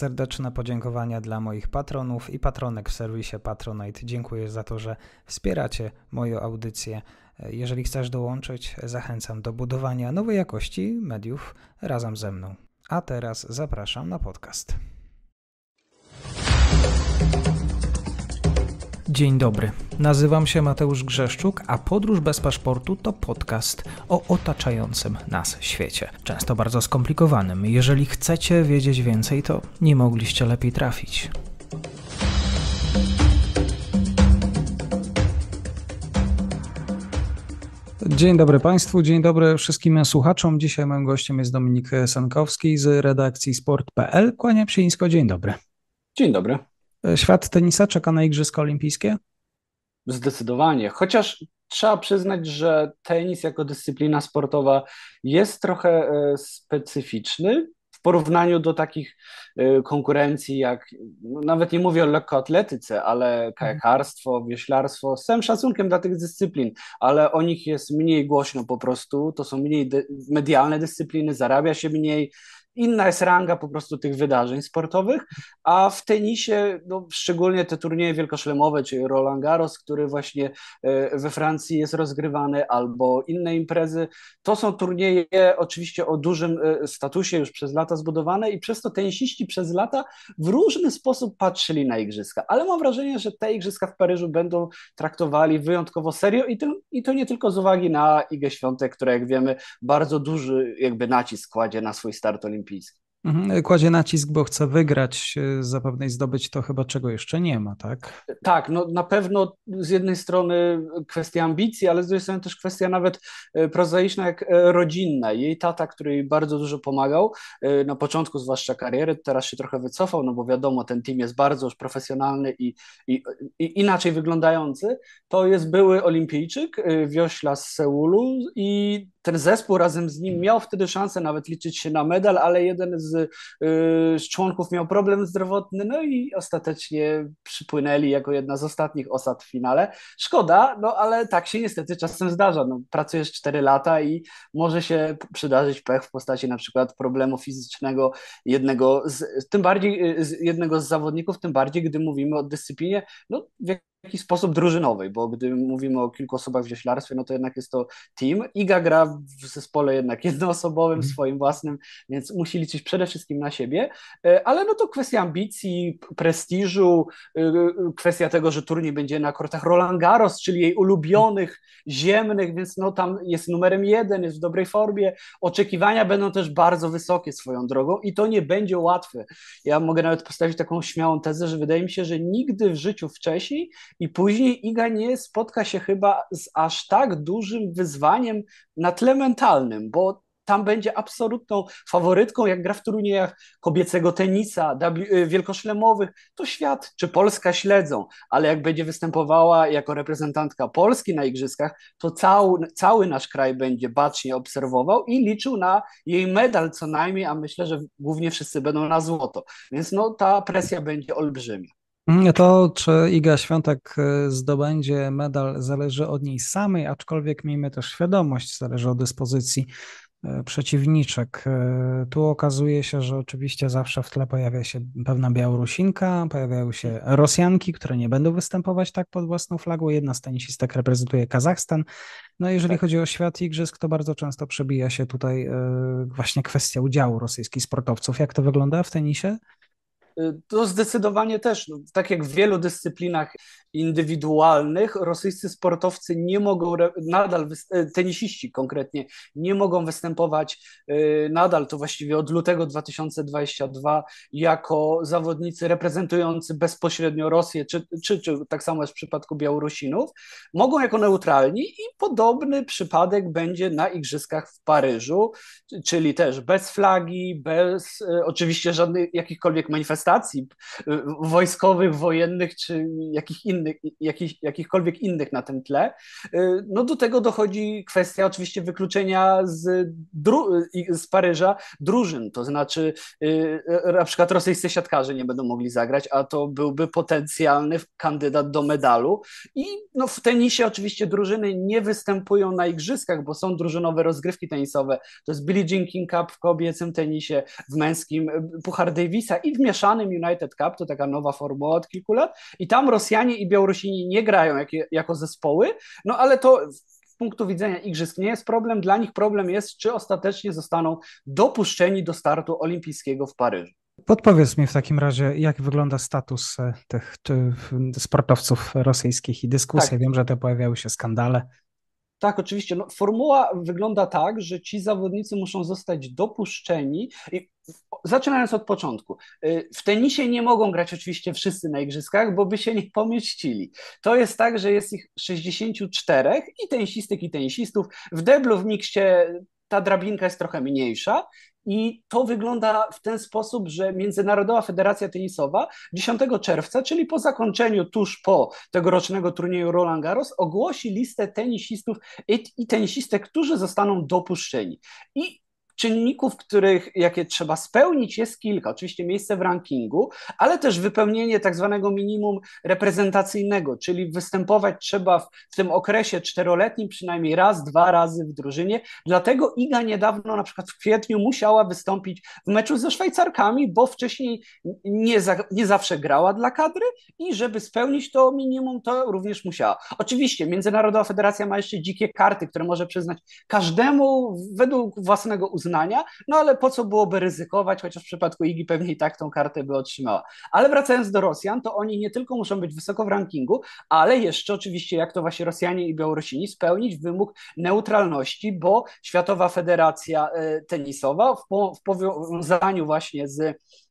Serdeczne podziękowania dla moich patronów i patronek w serwisie Patronite. Dziękuję za to, że wspieracie moją audycję. Jeżeli chcesz dołączyć, zachęcam do budowania nowej jakości mediów razem ze mną. A teraz zapraszam na podcast. Dzień dobry, nazywam się Mateusz Grzeszczuk, a Podróż bez paszportu to podcast o otaczającym nas świecie, często bardzo skomplikowanym. Jeżeli chcecie wiedzieć więcej, to nie mogliście lepiej trafić. Dzień dobry Państwu, dzień dobry wszystkim słuchaczom. Dzisiaj moim gościem jest Dominik Sankowski z redakcji sport.pl. Kłaniam się nisko, dzień dobry. Dzień dobry. E, świat tenisa czeka na Igrzyska Olimpijskie? Zdecydowanie. Chociaż trzeba przyznać, że tenis jako dyscyplina sportowa jest trochę e, specyficzny w porównaniu do takich e, konkurencji jak, no, nawet nie mówię o lekkoatletyce, ale kajakarstwo, wieślarstwo, z całym szacunkiem dla tych dyscyplin, ale o nich jest mniej głośno po prostu, to są mniej medialne dyscypliny, zarabia się mniej, inna jest ranga po prostu tych wydarzeń sportowych, a w tenisie, no, szczególnie te turnieje wielkoszlemowe, czyli Roland Garros, który właśnie e, we Francji jest rozgrywany, albo inne imprezy, to są turnieje oczywiście o dużym e, statusie już przez lata zbudowane i przez to tenisiści przez lata w różny sposób patrzyli na igrzyska, ale mam wrażenie, że te igrzyska w Paryżu będą traktowali wyjątkowo serio i to, i to nie tylko z uwagi na Igę Świątek, która jak wiemy bardzo duży jakby nacisk kładzie na swój start olimpijski Mhm, kładzie nacisk, bo chce wygrać, y, zapewne i zdobyć to chyba czego jeszcze nie ma, tak? Tak, no na pewno z jednej strony kwestia ambicji, ale z drugiej strony też kwestia nawet y, prozaiczna jak e, rodzinna. Jej tata, który jej bardzo dużo pomagał, y, na początku zwłaszcza kariery, teraz się trochę wycofał, no bo wiadomo, ten team jest bardzo już profesjonalny i, i, i inaczej wyglądający, to jest były olimpijczyk, wiośla z Seulu i ten zespół razem z nim miał wtedy szansę nawet liczyć się na medal, ale jeden z, y, z, członków miał problem zdrowotny, no i ostatecznie przypłynęli jako jedna z ostatnich osad w finale. Szkoda, no ale tak się niestety czasem zdarza. No, pracujesz 4 lata i może się przydarzyć pech w postaci na przykład problemu fizycznego jednego z, tym bardziej, y, z jednego z zawodników, tym bardziej, gdy mówimy o dyscyplinie, no w jakiś sposób drużynowej, bo gdy mówimy o kilku osobach w zieślarstwie, no to jednak jest to team. Iga gra w zespole jednak jednoosobowym, mhm. swoim własnym, więc musi liczyć przede wszystkim na siebie, e, ale no to kwestia ambicji, prestiżu, e, e, kwestia tego, że turniej będzie na kortach Roland Garros, czyli jej ulubionych, ziemnych, więc no tam jest numerem jeden, jest w dobrej formie, oczekiwania będą też bardzo wysokie swoją drogą i to nie będzie łatwe. Ja mogę nawet postawić taką śmiałą tezę, że wydaje mi się, że nigdy w życiu wcześniej i później Iga nie spotka się chyba z aż tak dużym wyzwaniem na tle mentalnym, bo tam będzie absolutną faworytką, jak gra w turniejach kobiecego tenisa, y, wielkoszlemowych, to świat czy Polska śledzą, ale jak będzie występowała jako reprezentantka Polski na igrzyskach, to cały, cały nasz kraj będzie bacznie obserwował i liczył na jej medal co najmniej, a myślę, że głównie wszyscy będą na złoto. Więc no, ta presja będzie olbrzymia. Mm, to, czy Iga Świątek y, zdobędzie medal, zależy od niej samej, aczkolwiek miejmy też świadomość, zależy od dyspozycji y, przeciwniczek. Y, tu okazuje się, że oczywiście zawsze w tle pojawia się pewna Białorusinka, pojawiają się Rosjanki, które nie będą występować tak pod własną flagą. Jedna z tenisistek reprezentuje Kazachstan. No jeżeli tak. chodzi o świat igrzysk, to bardzo często przebija się tutaj właśnie kwestia udziału rosyjskich sportowców. Jak to wygląda w tenisie? Y, to zdecydowanie też, no, tak jak w wielu dyscyplinach indywidualnych, rosyjscy sportowcy nie mogą, nadal, y, tenisiści konkretnie, nie mogą występować y, nadal, to właściwie od lutego 2022, jako zawodnicy reprezentujący bezpośrednio Rosję, czy, czy, czy tak samo jest w przypadku Białorusinów, mogą jako neutralni i podobny przypadek będzie na Igrzyskach w Paryżu, czyli też bez flagi, bez oczywiście żadnych jakichkolwiek manifestacji, stacji y, wojskowych, wojennych czy jakich innych, jakich, jakichkolwiek innych na tym tle. Y, no do tego dochodzi kwestia oczywiście wykluczenia z, y, z Paryża drużyn, to znaczy na przykład rosyjscy siatkarze nie będą mogli zagrać, a to byłby potencjalny kandydat do medalu i no w tenisie oczywiście drużyny nie występują na igrzyskach, bo są drużynowe rozgrywki tenisowe. To jest Billie Jean King Cup w kobiecym tenisie, w męskim e, Puchar Davisa i w mieszanym United Cup, to taka nowa formuła od kilku lat. I tam Rosjanie i Białorusini nie grają jak, jako zespoły, no ale to punktu widzenia igrzysk nie jest problem. Dla nich problem jest, czy ostatecznie zostaną dopuszczeni do startu olimpijskiego w Paryżu. Podpowiedz mi w takim razie, jak wygląda status e, tych sportowców rosyjskich i dyskusje. Tak. Wiem, że te pojawiały się skandale. Tak, oczywiście. No, formuła wygląda tak, że ci zawodnicy muszą zostać dopuszczeni. I zaczynając od początku. Y, w tenisie nie mogą grać oczywiście wszyscy na igrzyskach, bo by się nie pomieścili. To jest tak, że jest ich 64 i tenisistek i tenisistów. W deblu w mikście ta drabinka jest trochę mniejsza, i to wygląda w ten sposób, że Międzynarodowa Federacja Tenisowa 10 czerwca, czyli po zakończeniu tuż po tegorocznego turnieju Roland Garros, ogłosi listę tenisistów i tenisistek, którzy zostaną dopuszczeni. I Czynników, których, jakie trzeba spełnić, jest kilka. Oczywiście miejsce w rankingu, ale też wypełnienie tak zwanego minimum reprezentacyjnego, czyli występować trzeba w, w tym okresie czteroletnim przynajmniej raz, dwa razy w drużynie. Dlatego Iga niedawno, na przykład w kwietniu, musiała wystąpić w meczu ze Szwajcarkami, bo wcześniej nie, za, nie zawsze grała dla kadry i żeby spełnić to minimum, to również musiała. Oczywiście Międzynarodowa Federacja ma jeszcze dzikie karty, które może przyznać każdemu według własnego uznania uznania, no ale po co byłoby ryzykować, chociaż w przypadku Igi pewnie i tak tą kartę by otrzymała. Ale wracając do Rosjan, to oni nie tylko muszą być wysoko w rankingu, ale jeszcze oczywiście, jak to właśnie Rosjanie i Białorusini, spełnić wymóg neutralności, bo Światowa Federacja y, Tenisowa w, po, w powiązaniu właśnie z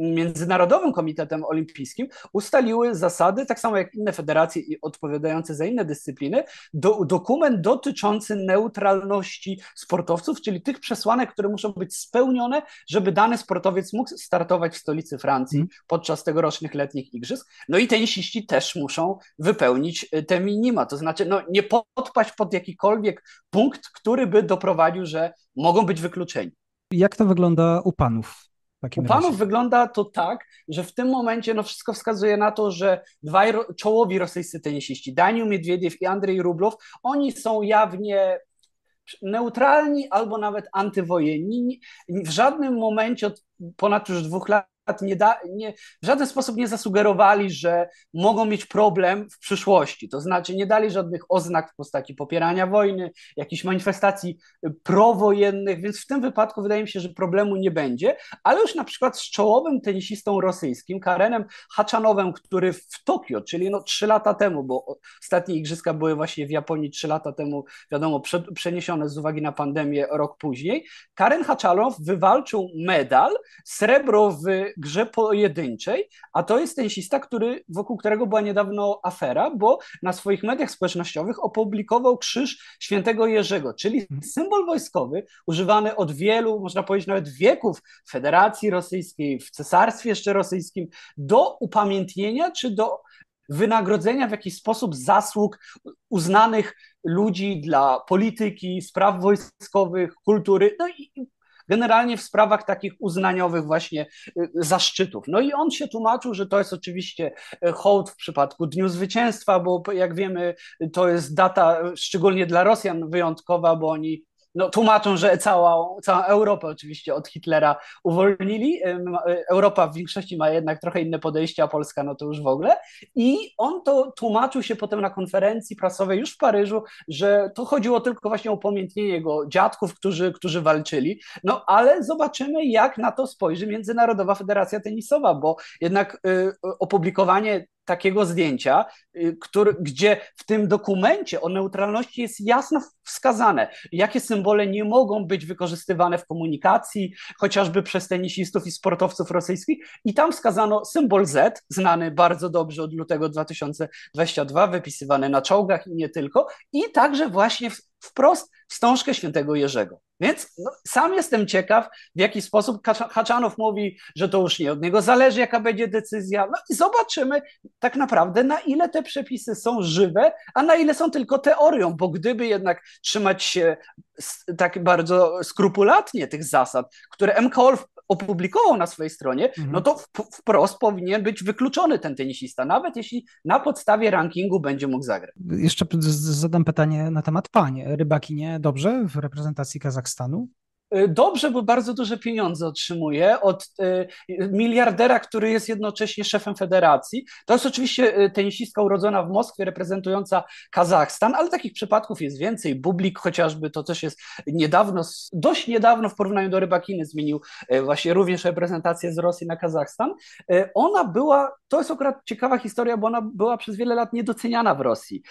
Międzynarodowym Komitetem Olimpijskim ustaliły zasady, tak samo jak inne federacje i odpowiadające za inne dyscypliny, do, dokument dotyczący neutralności sportowców, czyli tych przesłanek, które muszą być spełnione, żeby dany sportowiec mógł startować w stolicy Francji mm. podczas tegorocznych letnich igrzysk. No i tenisiści też muszą wypełnić y, te minima, to znaczy no, nie podpaść pod jakikolwiek punkt, który by doprowadził, że mogą być wykluczeni. Jak to wygląda u panów? U panów razie. wygląda to tak, że w tym momencie no wszystko wskazuje na to, że dwaj ro czołowi rosyjscy tenisiści, Daniel Miedwiediew i Andrzej Rublow, oni są jawnie neutralni albo nawet antywojenni. W żadnym momencie od ponad już dwóch lat nie, da, nie w żaden sposób nie zasugerowali, że mogą mieć problem w przyszłości. To znaczy nie dali żadnych oznak w postaci popierania wojny, jakichś manifestacji y, prowojennych, więc w tym wypadku wydaje mi się, że problemu nie będzie, ale już na przykład z czołowym tenisistą rosyjskim, Karenem Haczanowem, który w Tokio, czyli no trzy lata temu, bo ostatnie igrzyska były właśnie w Japonii trzy lata temu, wiadomo, przeniesione z uwagi na pandemię rok później, Karen Haczanow wywalczył medal, srebro w grze pojedynczej, a to jest tenisista, który, wokół którego była niedawno afera, bo na swoich mediach społecznościowych opublikował krzyż świętego Jerzego, czyli symbol wojskowy używany od wielu, można powiedzieć nawet wieków, w Federacji Rosyjskiej, w Cesarstwie jeszcze Rosyjskim, do upamiętnienia czy do wynagrodzenia w jakiś sposób zasług uznanych ludzi dla polityki, spraw wojskowych, kultury, no i generalnie w sprawach takich uznaniowych właśnie y, zaszczytów. No i on się tłumaczył, że to jest oczywiście y, hołd w przypadku Dniu Zwycięstwa, bo jak wiemy, to jest data y, szczególnie dla Rosjan wyjątkowa, bo oni no, tłumaczą, że całą, całą Europę oczywiście od Hitlera uwolnili. E, Europa w większości ma jednak trochę inne podejście, a Polska no to już w ogóle. I on to tłumaczył się potem na konferencji prasowej już w Paryżu, że to chodziło tylko właśnie o upamiętnienie jego dziadków, którzy, którzy walczyli. No ale zobaczymy, jak na to spojrzy Międzynarodowa Federacja Tenisowa, bo jednak y, opublikowanie takiego zdjęcia, y, który, gdzie w tym dokumencie o neutralności jest jasno wskazane, jakie symbole nie mogą być wykorzystywane w komunikacji, chociażby przez tenisistów i sportowców rosyjskich. I tam wskazano symbol Z, znany bardzo dobrze od lutego 2022, wypisywany na czołgach i nie tylko, i także właśnie wprost wstążkę świętego Jerzego. Więc sam jestem ciekaw, w jaki sposób Haczanow mówi, że to już nie od niego zależy, jaka będzie decyzja. No i zobaczymy tak naprawdę, na ile te przepisy są żywe, a na ile są tylko teorią, bo gdyby jednak trzymać się tak bardzo skrupulatnie tych zasad, które MKOL opublikował na swojej stronie, no mhm. to wprost powinien być wykluczony ten tenisista, nawet jeśli na podstawie rankingu będzie mógł zagrać. Jeszcze zadam pytanie na temat pani Rybakinie dobrze w reprezentacji Kazachstanu? E, dobrze, bo bardzo duże pieniądze otrzymuje od e, miliardera, który jest jednocześnie szefem federacji. To jest oczywiście e, tenisistka urodzona w Moskwie, reprezentująca Kazachstan, ale takich przypadków jest więcej. Bublik chociażby to też jest niedawno, dość niedawno w porównaniu do Rybakiny zmienił właśnie również reprezentację z Rosji na Kazachstan. Ona była, to jest akurat ciekawa historia, bo ona była przez wiele lat niedoceniana w Rosji.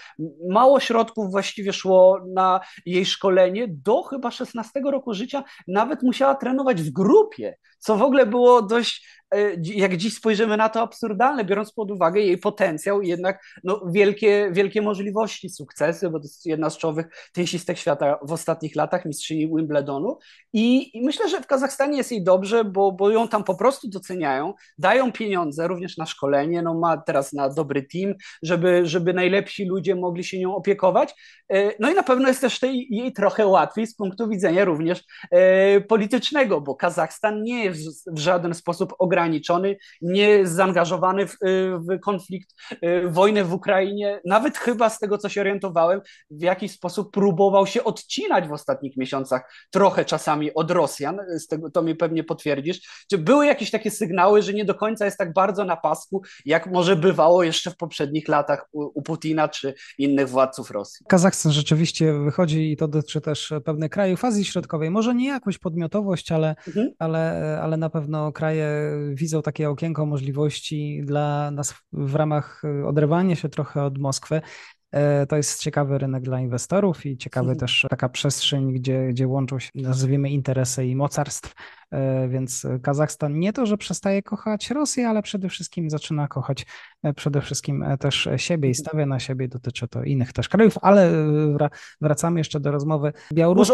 Mało środków właściwie szło na jej szkolenie do chyba 16 roku życia nawet musiała trenować w grupie, co w ogóle było dość E, jak dziś spojrzymy na to, absurdalne, biorąc pod uwagę jej potencjał i jednak no, wielkie, wielkie możliwości, sukcesy, bo to jest jedna z czołowych tenisistek świata w ostatnich latach, mistrzyni Wimbledonu. I, I, myślę, że w Kazachstanie jest jej dobrze, bo, bo ją tam po prostu doceniają, dają pieniądze również na szkolenie, no, ma teraz na dobry team, żeby, żeby najlepsi ludzie mogli się nią opiekować. E, no i na pewno jest też tej, jej trochę łatwiej z punktu widzenia również e, politycznego, bo Kazachstan nie jest w żaden sposób ograniczony nieograniczony, nie zaangażowany w, y, w konflikt, w y, wojnę w Ukrainie, nawet chyba z tego, co się orientowałem, w jakiś sposób próbował się odcinać w ostatnich miesiącach trochę czasami od Rosjan, z tego, to mi pewnie potwierdzisz. Czy były jakieś takie sygnały, że nie do końca jest tak bardzo na pasku, jak może bywało jeszcze w poprzednich latach u, u Putina czy innych władców Rosji? Kazachstan rzeczywiście wychodzi i to dotyczy też pewnych krajów Azji Środkowej. Może nie jakąś podmiotowość, ale, mhm. ale, ale na pewno kraje widzą takie okienko możliwości dla nas w ramach y, oderwania się trochę od Moskwy. E, to jest ciekawy rynek dla inwestorów i ciekawy też taka przestrzeń, gdzie, gdzie łączą się, nazwijmy, interesy i mocarstw E, więc Kazachstan nie to, że przestaje kochać Rosję, ale przede wszystkim zaczyna kochać e, przede wszystkim e, też siebie i mhm. stawia na siebie. Dotyczy to innych też krajów, ale wracamy jeszcze do rozmowy Białorusi.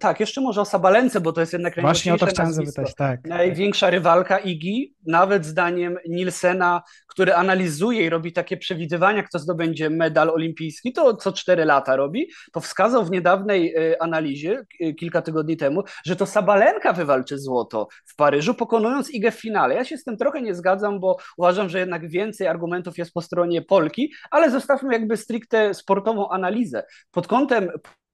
Tak, jeszcze może o Sabalence, bo to jest jednak Właśnie o to chciałem zapytać, tak. Największa rywalka Igi, nawet zdaniem Nilsena, który analizuje i robi takie przewidywania, kto zdobędzie medal olimpijski, to co cztery lata robi, to wskazał w niedawnej analizie kilka tygodni temu, że to Sabalenka wywalczy złoto to w Paryżu, pokonując IG w finale. Ja się z tym trochę nie zgadzam, bo uważam, że jednak więcej argumentów jest po stronie Polki, ale zostawmy jakby stricte sportową analizę. Pod kątem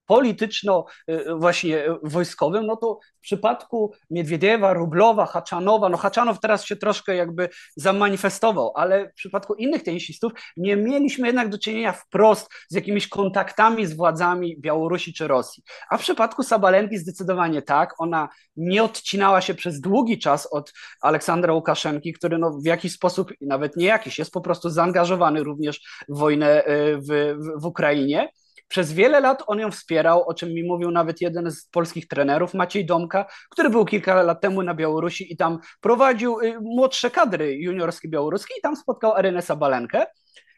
polityczno-właśnie y, y, y, wojskowym, no to w przypadku Miedwiediewa, Rublowa, Haczanowa, no Haczanow teraz się troszkę jakby zamanifestował, ale w przypadku innych tenisistów nie mieliśmy jednak do czynienia wprost z jakimiś kontaktami z władzami Białorusi czy Rosji. A w przypadku Sabalenki zdecydowanie tak, ona nie odcinała się przez długi czas od Aleksandra Łukaszenki, który no w jakiś sposób, nawet nie jakiś, jest po prostu zaangażowany również w wojnę w, w, w Ukrainie. Przez wiele lat on ją wspierał, o czym mi mówił nawet jeden z polskich trenerów, Maciej Domka, który był kilka lat temu na Białorusi i tam prowadził y, młodsze kadry juniorskie białoruskie i tam spotkał Arenę Sabalenkę.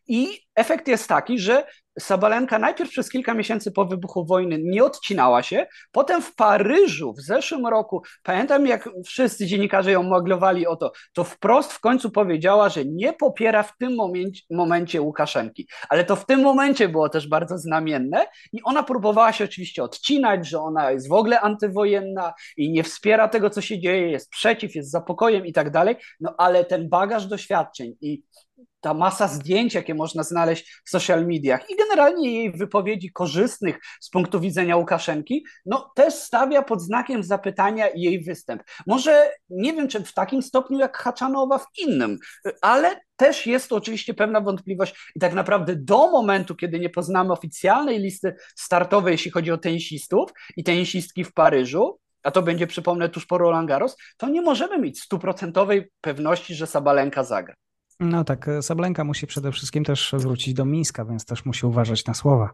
I efekt jest taki, że Sabalenka najpierw przez kilka miesięcy po wybuchu wojny nie odcinała się, potem w Paryżu w zeszłym roku, pamiętam jak wszyscy dziennikarze ją maglowali o to, to wprost w końcu powiedziała, że nie popiera w tym momencie, momencie Łukaszenki. Ale to w tym momencie było też bardzo znamienne i ona próbowała się oczywiście odcinać, że ona jest w ogóle antywojenna i nie wspiera tego, co się dzieje, jest przeciw, jest za pokojem i tak dalej, no ale ten bagaż doświadczeń i ta masa zdjęć, jakie można znaleźć w social mediach i generalnie jej wypowiedzi korzystnych z punktu widzenia Łukaszenki, no też stawia pod znakiem zapytania jej występ. Może nie wiem, czy w takim stopniu jak Haczanowa w innym, ale też jest to oczywiście pewna wątpliwość i tak naprawdę do momentu, kiedy nie poznamy oficjalnej listy startowej, jeśli chodzi o tenisistów i tenisistki w Paryżu, a to będzie, przypomnę, tuż po Roland Garros, to nie możemy mieć stuprocentowej pewności, że Sabalenka zagra. No tak, Sablenka musi przede wszystkim też wrócić do Mińska, więc też musi uważać na słowa.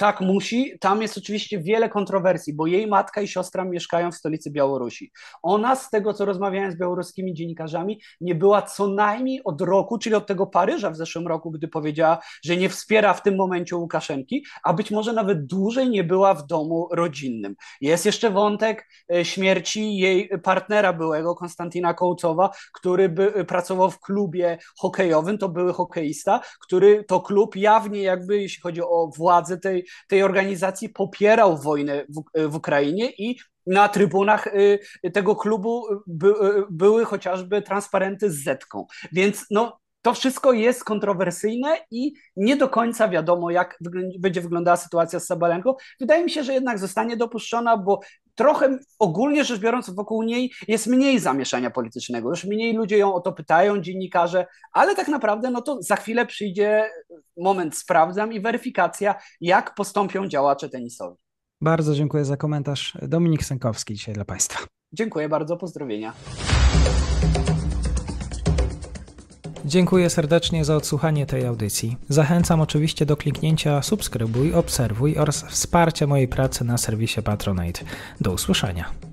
Tak musi. Tam jest oczywiście wiele kontrowersji, bo jej matka i siostra mieszkają w stolicy Białorusi. Ona, z tego co rozmawiałem z białoruskimi dziennikarzami, nie była co najmniej od roku, czyli od tego Paryża w zeszłym roku, gdy powiedziała, że nie wspiera w tym momencie Łukaszenki, a być może nawet dłużej nie była w domu rodzinnym. Jest jeszcze wątek e, śmierci jej partnera byłego, Konstantina Kołcowa, który by, e, pracował w klubie hokejowym, to były hokeista, który to klub jawnie jakby, jeśli chodzi o władzę tej tej organizacji popierał wojnę w, e, w Ukrainie i na trybunach e, tego klubu e, by, były chociażby transparenty z Zetką. Więc no, to wszystko jest kontrowersyjne i nie do końca wiadomo, jak będzie wyglądała sytuacja z Sabalenką. Wydaje mi się, że jednak zostanie dopuszczona, bo trochę ogólnie rzecz biorąc wokół niej jest mniej zamieszania politycznego, już mniej ludzie ją o to pytają, dziennikarze, ale tak naprawdę no to za chwilę przyjdzie moment sprawdzam i weryfikacja, jak postąpią działacze tenisowi. Bardzo dziękuję za komentarz. Dominik Sękowski dzisiaj dla Państwa. Dziękuję bardzo, pozdrowienia. Dziękuję serdecznie za odsłuchanie tej audycji. Zachęcam oczywiście do kliknięcia subskrybuj, obserwuj oraz wsparcia mojej pracy na serwisie Patronite. Do usłyszenia.